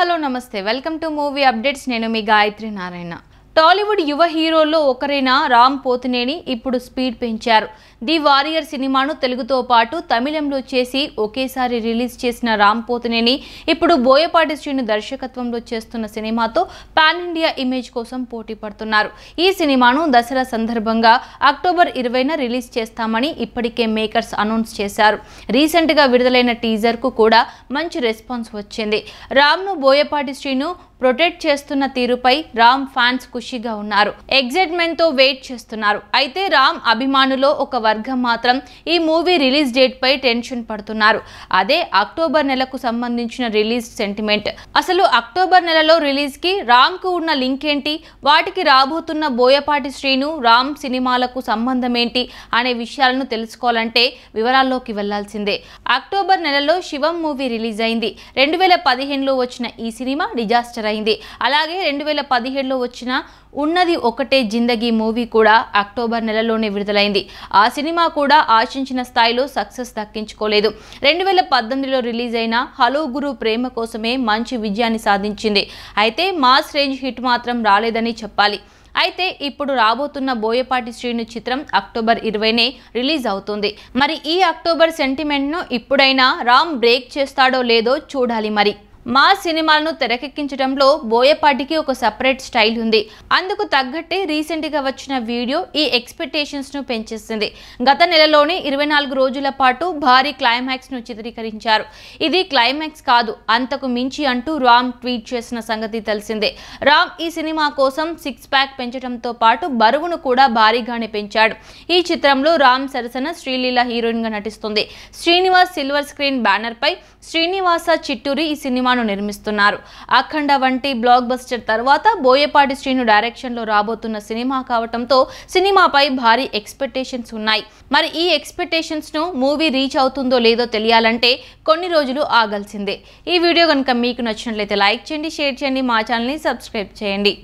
hello నమస్తే welcome to movie updates నేను మీ గాయత్రి నారాయణ టాలీవుడ్ యువ హీరోల్లో ఒకరైన రామ్ పోతినేని ఇప్పుడు స్పీడ్ పెంచారు ది వారియర్ సినిమాను తెలుగుతో పాటు తమిళంలో చేసి ఒకేసారి రిలీజ్ చేసిన రామ్ పోతినేని ఇప్పుడు బోయపాటి శ్రీను దర్శకత్వంలో చేస్తున్న సినిమాతో పాన్ ఇండియా ఇమేజ్ కోసం పోటీ పడుతున్నారు ఈ సినిమాను దసరా సందర్భంగా అక్టోబర్ ఇరవైన రిలీజ్ చేస్తామని ఇప్పటికే మేకర్స్ అనౌన్స్ చేశారు రీసెంట్గా విడుదలైన టీజర్కు కూడా మంచి రెస్పాన్స్ వచ్చింది రామ్ను బోయపాటి శ్రీను ప్రొటెక్ట్ చేస్తున్న తీరుపై రామ్ ఫ్యాన్స్ ఖుషీగా ఉన్నారు ఎగ్జైట్మెంట్ తో వెయిట్ చేస్తున్నారు అయితే రామ్ అభిమానులో ఒక వర్గం మాత్రం ఈ మూవీ రిలీజ్ డేట్ పై టెన్షన్ పడుతున్నారు అదే అక్టోబర్ నెలకు సంబంధించిన రిలీజ్ సెంటిమెంట్ అసలు అక్టోబర్ నెలలో రిలీజ్ కి రామ్ కు ఉన్న లింక్ ఏంటి వాటికి రాబోతున్న బోయపాటి శ్రీను రామ్ సినిమాలకు సంబంధం ఏంటి అనే విషయాలను తెలుసుకోవాలంటే వివరాల్లోకి వెళ్లాల్సిందే అక్టోబర్ నెలలో శివం మూవీ రిలీజ్ అయింది రెండు వేల పదిహేనులో వచ్చిన ఈ సినిమా డిజాస్టర్ ఎదురైంది అలాగే రెండు వేల పదిహేడులో వచ్చిన ఉన్నది ఒకటే జిందగీ మూవీ కూడా అక్టోబర్ నెలలోనే విడుదలైంది ఆ సినిమా కూడా ఆశించిన స్థాయిలో సక్సెస్ దక్కించుకోలేదు రెండు వేల పద్దెనిమిదిలో రిలీజ్ అయిన హలో గురు ప్రేమ కోసమే మంచి విజయాన్ని సాధించింది అయితే మాస్ రేంజ్ హిట్ మాత్రం రాలేదని చెప్పాలి అయితే ఇప్పుడు రాబోతున్న బోయపాటి శ్రీను చిత్రం అక్టోబర్ ఇరవైనే రిలీజ్ అవుతుంది మరి ఈ అక్టోబర్ సెంటిమెంట్ను ఇప్పుడైనా రామ్ బ్రేక్ చేస్తాడో లేదో చూడాలి మరి మా సినిమాలను తెరకెక్కించడంలో బోయపాటికి ఒక సపరేట్ స్టైల్ ఉంది అందుకు తగ్గట్టే రీసెంట్గా వచ్చిన వీడియో ఈ ఎక్స్పెక్టేషన్స్ను పెంచేసింది గత నెలలోనే ఇరవై నాలుగు రోజుల పాటు భారీ క్లైమాక్స్ను చిత్రీకరించారు ఇది క్లైమాక్స్ కాదు అంతకు మించి అంటూ రామ్ ట్వీట్ చేసిన సంగతి తెలిసిందే రామ్ ఈ సినిమా కోసం సిక్స్ ప్యాక్ పెంచడంతో పాటు బరువును కూడా భారీగానే పెంచాడు ఈ చిత్రంలో రామ్ సరసన శ్రీలీల హీరోయిన్గా నటిస్తుంది శ్రీనివాస్ సిల్వర్ స్క్రీన్ బ్యానర్పై శ్రీనివాస చిట్టూరి ఈ సినిమా సినిమాను నిర్మిస్తున్నారు అఖండ వంటి బ్లాక్ బస్టర్ తర్వాత బోయపాటి శ్రీను డైరెక్షన్లో రాబోతున్న సినిమా కావడంతో సినిమాపై భారీ ఎక్స్పెక్టేషన్స్ ఉన్నాయి మరి ఈ ఎక్స్పెక్టేషన్స్ను మూవీ రీచ్ అవుతుందో లేదో తెలియాలంటే కొన్ని రోజులు ఆగాల్సిందే ఈ వీడియో కనుక మీకు నచ్చినట్లయితే లైక్ చేయండి షేర్ చేయండి మా ఛానల్ని సబ్స్క్రైబ్ చేయండి